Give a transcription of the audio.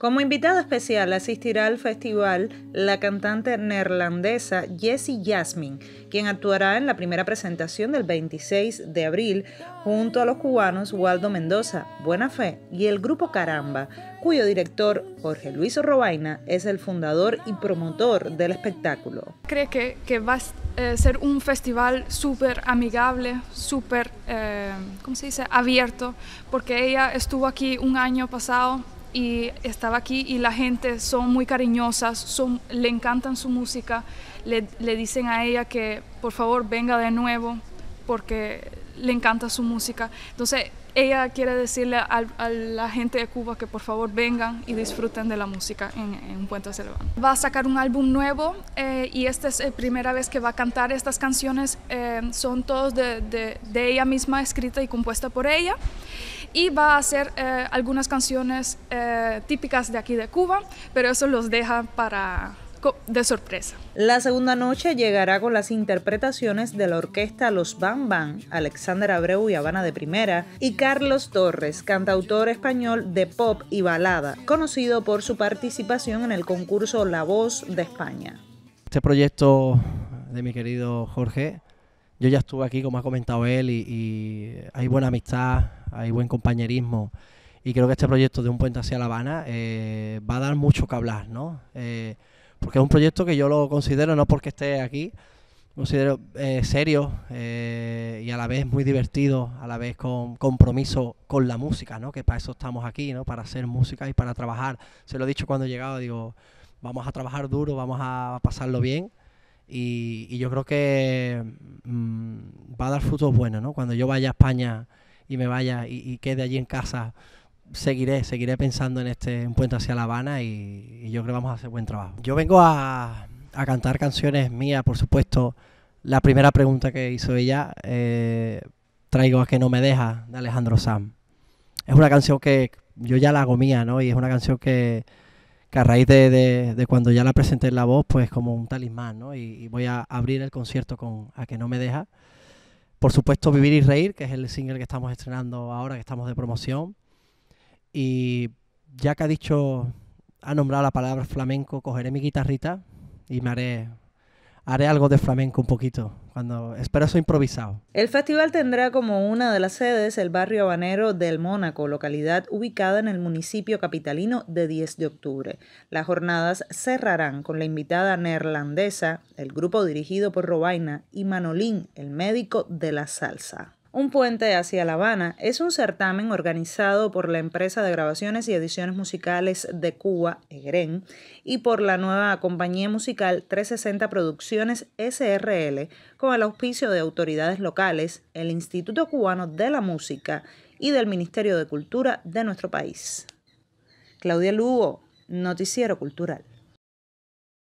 Como invitada especial asistirá al festival la cantante neerlandesa Jessie Jasmine, quien actuará en la primera presentación del 26 de abril junto a los cubanos Waldo Mendoza, Buena Fe y el grupo Caramba, cuyo director Jorge Luis Robaina es el fundador y promotor del espectáculo. Creo que, va a eh, ser un festival súper amigable, súper, eh, ¿cómo se dice?, abierto, porque ella estuvo aquí un año pasado y estaba aquí y la gente son muy cariñosas, le encantan su música, le, le dicen a ella que por favor venga de nuevo porque le encanta su música. Entonces, ella quiere decirle a, la gente de Cuba que por favor vengan y disfruten de la música en, Puente Selvano. Va a sacar un álbum nuevo eh, y esta es la eh, primera vez que va a cantar estas canciones. Eh, son todos de, ella misma, escrita y compuesta por ella. Y va a hacer algunas canciones típicas de aquí de Cuba, pero eso los deja para de sorpresa. La segunda noche llegará con las interpretaciones de la orquesta Los Bam Bam, Alexander Abreu y Habana de Primera, y Carlos Torres, cantautor español de pop y balada, conocido por su participación en el concurso La Voz de España. Este proyecto de mi querido Jorge, yo ya estuve aquí, como ha comentado él, y, hay buena amistad, hay buen compañerismo y creo que este proyecto de un puente hacia La Habana eh, va a dar mucho que hablar, ¿no? Eh, porque es un proyecto que yo lo considero, no porque esté aquí, considero eh, serio eh, y a la vez muy divertido, a la vez con compromiso con la música, ¿no? Que para eso estamos aquí, ¿no? Para hacer música y para trabajar. Se lo he dicho cuando he llegado, digo, vamos a trabajar duro, vamos a pasarlo bien. Y, yo creo que mm, va a dar frutos buenos, ¿no? Cuando yo vaya a España y me vaya y quede allí en casa seguiré, seguiré pensando en este en Puente hacia La Habana y, yo creo que vamos a hacer buen trabajo. Yo vengo a, cantar canciones mías, por supuesto. La primera pregunta que hizo ella, eh, traigo a Que no me deja, de Alejandro Sam. Es una canción que yo ya la hago mía, ¿no? Y es una canción que, a raíz de, cuando ya la presenté en la voz, pues como un talismán, ¿no? y voy a abrir el concierto con A Que no me deja. Por supuesto, Vivir y Reír, que es el single que estamos estrenando ahora, que estamos de promoción. Y ya que ha dicho, ha nombrado la palabra flamenco, cogeré mi guitarrita y me haré haré algo de flamenco un poquito. Cuando espero eso improvisado. El festival tendrá como una de las sedes el barrio habanero del Mónaco, localidad ubicada en el municipio capitalino de 10 de octubre. Las jornadas cerrarán con la invitada neerlandesa, el grupo dirigido por Robaina y Manolín, el médico de la salsa. Un puente hacia La Habana es un certamen organizado por la empresa de grabaciones y ediciones musicales de Cuba, EGREN, y por la nueva compañía musical 360 Producciones SRL, con el auspicio de autoridades locales, el Instituto Cubano de la Música y del Ministerio de Cultura de nuestro país. Claudia Lugo, Noticiero Cultural.